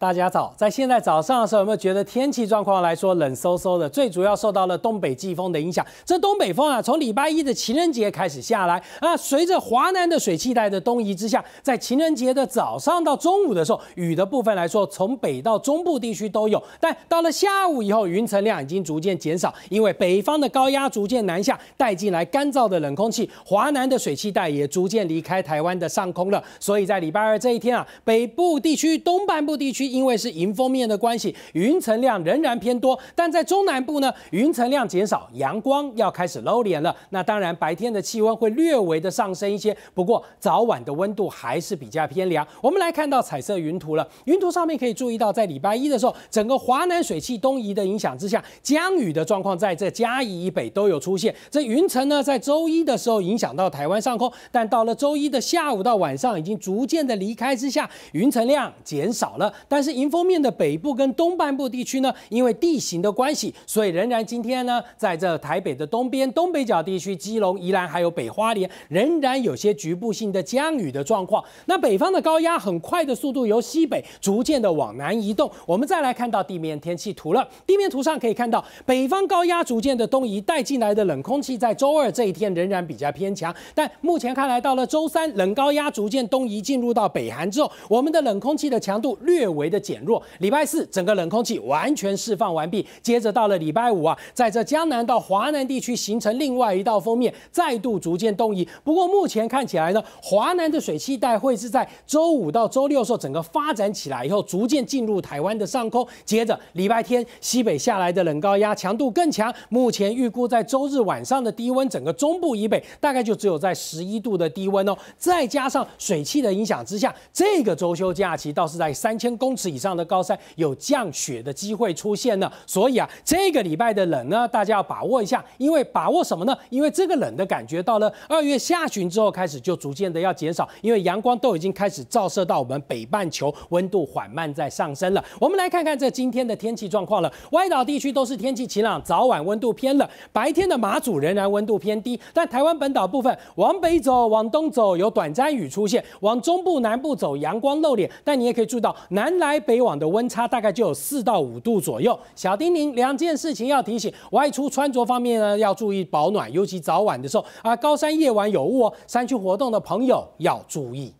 大家早，在现在早上的时候，有没有觉得天气状况来说冷飕飕的？最主要受到了东北季风的影响。这东北风啊，从礼拜一的情人节开始下来啊，随着华南的水汽带的东移之下，在情人节的早上到中午的时候，雨的部分来说，从北到中部地区都有。但到了下午以后，云层量已经逐渐减少，因为北方的高压逐渐南下，带进来干燥的冷空气，华南的水汽带也逐渐离开台湾的上空了。所以在礼拜二这一天啊，北部地区、东半部地区。因为是迎风面的关系，云层量仍然偏多，但在中南部呢，云层量减少，阳光要开始露脸了。那当然，白天的气温会略微的上升一些，不过早晚的温度还是比较偏凉。我们来看到彩色云图了，云图上面可以注意到，在礼拜一的时候，整个华南水汽东移的影响之下，降雨的状况在这嘉义以北都有出现。这云层呢，在周一的时候影响到台湾上空，但到了周一的下午到晚上，已经逐渐的离开之下，云层量减少了，但但是迎风面的北部跟东半部地区呢，因为地形的关系，所以仍然今天呢，在这台北的东边、东北角地区、基隆、宜兰还有北花莲，仍然有些局部性的降雨的状况。那北方的高压很快的速度由西北逐渐的往南移动。我们再来看到地面天气图了，地面图上可以看到，北方高压逐渐的东移，带进来的冷空气在周二这一天仍然比较偏强。但目前看来，到了周三，冷高压逐渐东移进入到北韩之后，我们的冷空气的强度略微。的减弱，礼拜四整个冷空气完全释放完毕，接着到了礼拜五啊，在这江南到华南地区形成另外一道封面，再度逐渐东移。不过目前看起来呢，华南的水汽带会是在周五到周六的时候整个发展起来以后，逐渐进入台湾的上空。接着礼拜天西北下来的冷高压强度更强，目前预估在周日晚上的低温，整个中部以北大概就只有在十一度的低温哦。再加上水汽的影响之下，这个周休假期倒是在三千公。公尺以上的高山有降雪的机会出现呢。所以啊，这个礼拜的冷呢，大家要把握一下，因为把握什么呢？因为这个冷的感觉到了二月下旬之后开始就逐渐的要减少，因为阳光都已经开始照射到我们北半球，温度缓慢在上升了。我们来看看这今天的天气状况了，外岛地区都是天气晴朗，早晚温度偏冷，白天的马祖仍然温度偏低，但台湾本岛部分往北走、往东走有短暂雨出现，往中部南部走阳光露脸，但你也可以注意到南。来北往的温差大概就有四到五度左右。小叮咛，两件事情要提醒：外出穿着方面呢，要注意保暖，尤其早晚的时候啊。高山夜晚有雾哦，山区活动的朋友要注意。